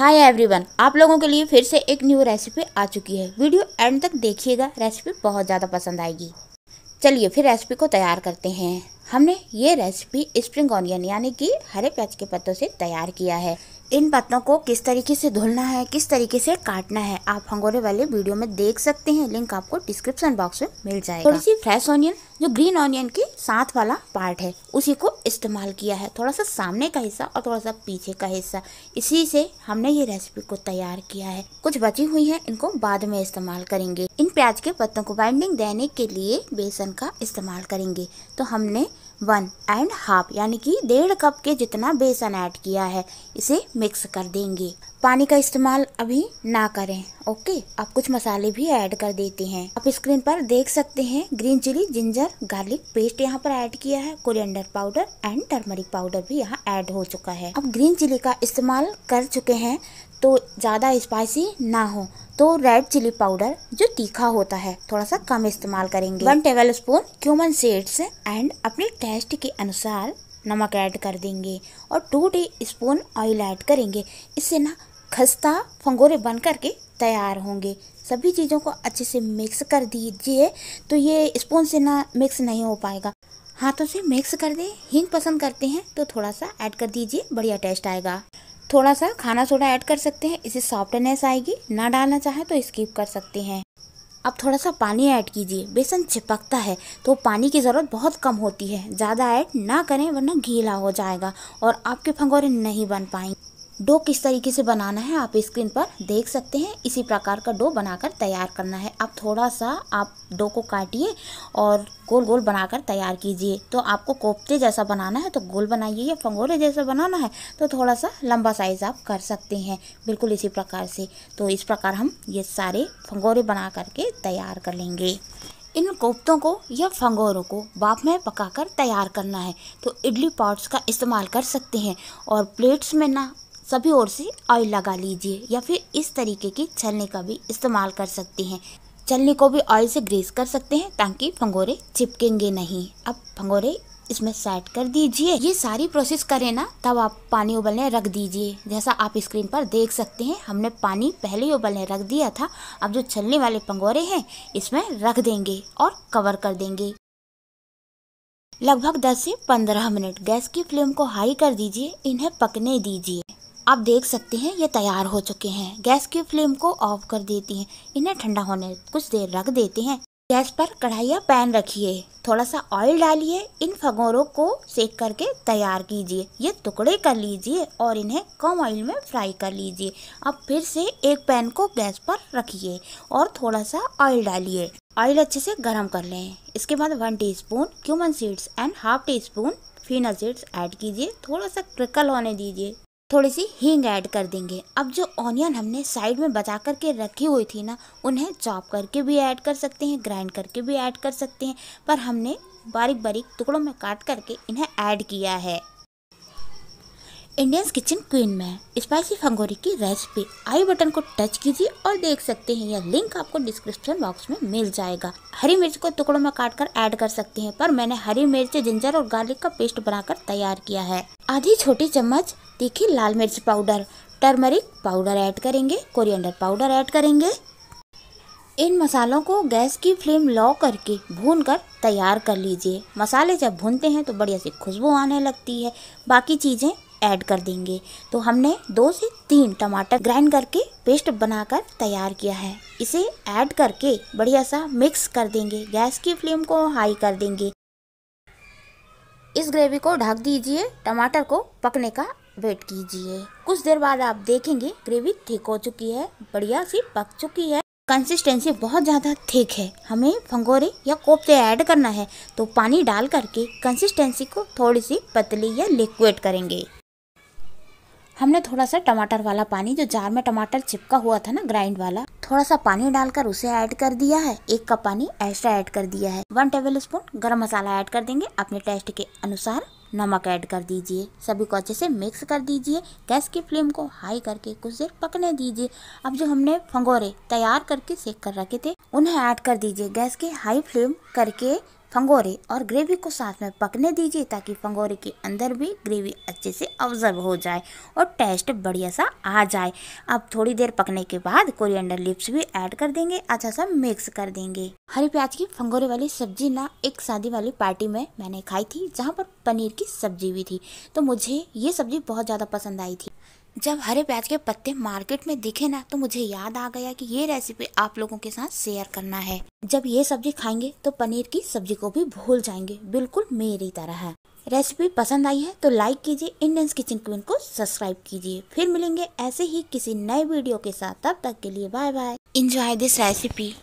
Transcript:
hi everyone आप लोगों के लिए फिर से एक न्यू रेसिपी आ चुकी है वीडियो एंड तक देखिएगा रेसिपी बहुत ज़्यादा पसंद आएगी चलिए फिर रेसिपी को तैयार करते हैं हमने ये रेसिपी स्प्रिंग ऑनियन यानी कि हरे प्याज के पत्तों से तैयार किया है इन पत्तों को किस तरीके से धुलना है किस तरीके से काटना है आप हंगोरे वाले वीडियो में देख सकते हैं लिंक आपको डिस्क्रिप्शन बॉक्स में मिल जाएगा थोड़ी सी फ्रेश ऑनियन जो ग्रीन ऑनियन के साथ वाला पार्ट है उसी को इस्तेमाल किया है थोड़ा सा सामने का हिस्सा और थोड़ा सा पीछे का हिस्सा इसी से हमने ये रेसिपी को तैयार किया है कुछ बची हुई है इनको बाद में इस्तेमाल करेंगे इन प्याज के पत्तों को बाइंडिंग देने के लिए बेसन का इस्तेमाल करेंगे तो हमने वन एंड हाफ यानी कि डेढ़ कप के जितना बेसन ऐड किया है इसे मिक्स कर देंगे पानी का इस्तेमाल अभी ना करें ओके अब कुछ मसाले भी ऐड कर देते हैं आप स्क्रीन पर देख सकते हैं green chilli ginger garlic paste यहाँ पर ऐड किया है coriander powder and turmeric powder भी यहाँ ऐड हो चुका है अब ग्रीन चिली का इस्तेमाल कर चुके हैं तो ज़्यादा स्पाइसी ना हो तो रेड चिली पाउडर जो तीखा होता है थोड़ा सा कम इस्तेमाल करेंगे one tablespoon cumin seeds and अपने टेस्ट के अनुसार नमक ऐड कर देंगे और two teaspoon oil add करेंगे इससे ना खस्ता फंगोरे बन करके तैयार होंगे सभी चीज़ों को अच्छे से मिक्स कर दीजिए तो ये स्पून से ना मिक्स नहीं हो पाएगा हाथों से मिक्स कर दें हींग पसंद करते हैं तो थोड़ा सा ऐड कर दीजिए बढ़िया टेस्ट आएगा थोड़ा सा खाना सोडा ऐड कर सकते हैं इसे सॉफ्टनेस आएगी ना डालना चाहें तो स्किप कर सकते हैं अब थोड़ा सा पानी ऐड कीजिए बेसन चिपकता है तो पानी की ज़रूरत बहुत कम होती है ज़्यादा ऐड ना करें वरना घीला हो जाएगा और आपके फंगोरे नहीं बन पाएंगे डो किस तरीके से बनाना है आप स्क्रीन पर देख सकते हैं इसी प्रकार का डो बनाकर तैयार करना है आप थोड़ा सा आप डो को काटिए और गोल गोल बनाकर तैयार कीजिए तो आपको कोफ्ते जैसा बनाना है तो गोल बनाइए या फंगोरे जैसा बनाना है तो थोड़ा सा लंबा साइज़ आप कर सकते हैं बिल्कुल इसी प्रकार से तो इस प्रकार हम ये सारे फंगोरे बना करके तैयार कर लेंगे इन कोफ्तों को या फंगोरों को बाप में पकाकर तैयार करना है तो इडली पॉट्स का इस्तेमाल कर सकते हैं और प्लेट्स में ना सभी ओर से ऑयल लगा लीजिए या फिर इस तरीके की छलनी का भी इस्तेमाल कर सकते हैं छलनी को भी ऑयल से ग्रीस कर सकते हैं ताकि फंगोरे चिपकेंगे नहीं अब फंगोरे इसमें सेट कर दीजिए ये सारी प्रोसेस करें ना तब आप पानी उबलने रख दीजिए जैसा आप स्क्रीन पर देख सकते हैं हमने पानी पहले ही उबलने रख दिया था अब जो छलने वाले पंगोरे हैं इसमें रख देंगे और कवर कर देंगे लगभग 10 से 15 मिनट गैस की फ्लेम को हाई कर दीजिए इन्हें पकने दीजिए आप देख सकते हैं ये तैयार हो चुके हैं गैस की फ्लेम को ऑफ कर देती हैं इन्हें ठंडा होने कुछ देर रख देते हैं गैस पर कढ़ाई या पैन रखिए थोड़ा सा ऑयल डालिए इन फगोरों को सेक करके तैयार कीजिए ये टुकड़े कर लीजिए और इन्हें कम ऑयल में फ्राई कर लीजिए अब फिर से एक पैन को गैस पर रखिए और थोड़ा सा ऑयल डालिए ऑयल अच्छे से गर्म कर लें इसके बाद one teaspoon cumin seeds and half teaspoon fennel seeds add कीजिए थोड़ा सा क्रिकल होने दीजिए थोड़ी सी हींग ऐड कर देंगे अब जो ऑनियन हमने साइड में बचा करके रखी हुई थी ना उन्हें चॉप करके भी ऐड कर सकते हैं ग्राइंड करके भी ऐड कर सकते हैं पर हमने बारीक बारीक टुकड़ों में काट करके इन्हें ऐड किया है इंडियंस किचन क्वीन में स्पाइसी फंगोरी की रेसिपी आई बटन को टच कीजिए और देख सकते हैं यह लिंक आपको डिस्क्रिप्शन बॉक्स में मिल जाएगा हरी मिर्च को टुकड़ों में काट कर ऐड कर सकते हैं पर मैंने हरी मिर्च जिंजर और गार्लिक का पेस्ट बनाकर तैयार किया है आधी छोटी चम्मच तीखी लाल मिर्च पाउडर टर्मरिक पाउडर ऐड करेंगे कोरियंडर पाउडर ऐड करेंगे इन मसालों को गैस की फ्लेम लो करके भून कर तैयार कर लीजिए मसाले जब भूनते हैं तो बढ़िया से खुशबू आने लगती है बाकी चीज़ें ऐड कर देंगे तो हमने दो से तीन टमाटर ग्राइंड करके पेस्ट बनाकर तैयार किया है इसे ऐड करके बढ़िया सा मिक्स कर देंगे गैस की फ्लेम को हाई कर देंगे इस ग्रेवी को ढक दीजिए टमाटर को पकने का वेट कीजिए कुछ देर बाद आप देखेंगे ग्रेवी थिक हो चुकी है बढ़िया सी पक चुकी है कंसिस्टेंसी बहुत ज़्यादा थिक है हमें भंगोरे या कोफ्ते ऐड करना है तो पानी डाल करके कंसिस्टेंसी को थोड़ी सी पतली या लिक्विड करेंगे हमने थोड़ा सा टमाटर वाला पानी जो जार में टमाटर चिपका हुआ था ना ग्राइंड वाला थोड़ा सा पानी डालकर उसे ऐड कर दिया है एक कप पानी एक्स्ट्रा ऐड कर दिया है वन टेबल स्पून गर्म मसाला ऐड कर देंगे अपने टेस्ट के अनुसार नमक ऐड कर दीजिए सभी को अच्छे से मिक्स कर दीजिए गैस की फ्लेम को हाई करके कुछ देर पकने दीजिए अब जो हमने फंगोरे तैयार करके सेक कर रखे थे उन्हें ऐड कर दीजिए गैस के हाई फ्लेम करके फंगोरे और ग्रेवी को साथ में पकने दीजिए ताकि फंगोरे के अंदर भी ग्रेवी अच्छे से ऑब्जर्व हो जाए और टेस्ट बढ़िया सा आ जाए अब थोड़ी देर पकने के बाद कोरिएंडर लिप्स भी ऐड कर देंगे अच्छा सा मिक्स कर देंगे हरी प्याज की फंगोरे वाली सब्जी ना एक शादी वाली पार्टी में मैंने खाई थी जहाँ पर पनीर की सब्जी भी थी तो मुझे ये सब्जी बहुत ज़्यादा पसंद आई थी जब हरे प्याज के पत्ते मार्केट में दिखे ना तो मुझे याद आ गया कि ये रेसिपी आप लोगों के साथ शेयर करना है जब ये सब्जी खाएंगे तो पनीर की सब्जी को भी भूल जाएंगे बिल्कुल मेरी तरह रेसिपी पसंद आई है तो लाइक कीजिए इंडियंस किचन क्वीन को सब्सक्राइब कीजिए फिर मिलेंगे ऐसे ही किसी नए वीडियो के साथ तब तक के लिए bye bye enjoy this recipe